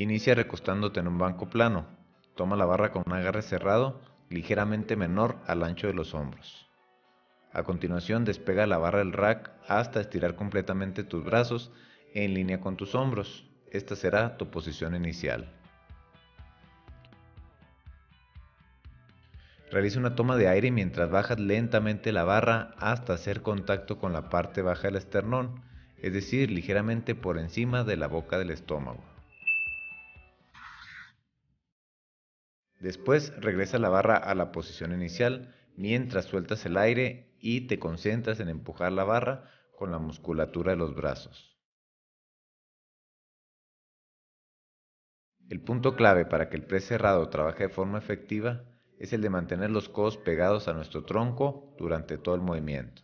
Inicia recostándote en un banco plano. Toma la barra con un agarre cerrado, ligeramente menor al ancho de los hombros. A continuación, despega la barra del rack hasta estirar completamente tus brazos en línea con tus hombros. Esta será tu posición inicial. Realiza una toma de aire mientras bajas lentamente la barra hasta hacer contacto con la parte baja del esternón, es decir, ligeramente por encima de la boca del estómago. Después regresa la barra a la posición inicial mientras sueltas el aire y te concentras en empujar la barra con la musculatura de los brazos. El punto clave para que el press cerrado trabaje de forma efectiva es el de mantener los codos pegados a nuestro tronco durante todo el movimiento.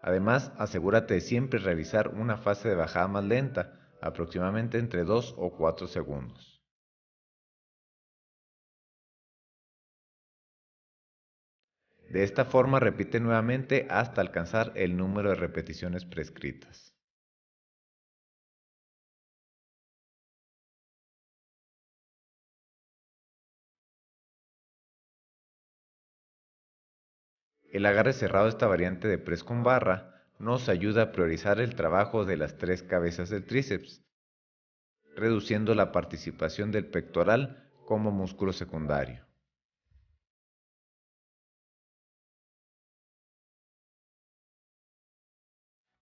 Además, asegúrate de siempre realizar una fase de bajada más lenta, aproximadamente entre 2 o 4 segundos. De esta forma repite nuevamente hasta alcanzar el número de repeticiones prescritas. El agarre cerrado de esta variante de press con barra nos ayuda a priorizar el trabajo de las tres cabezas del tríceps, reduciendo la participación del pectoral como músculo secundario.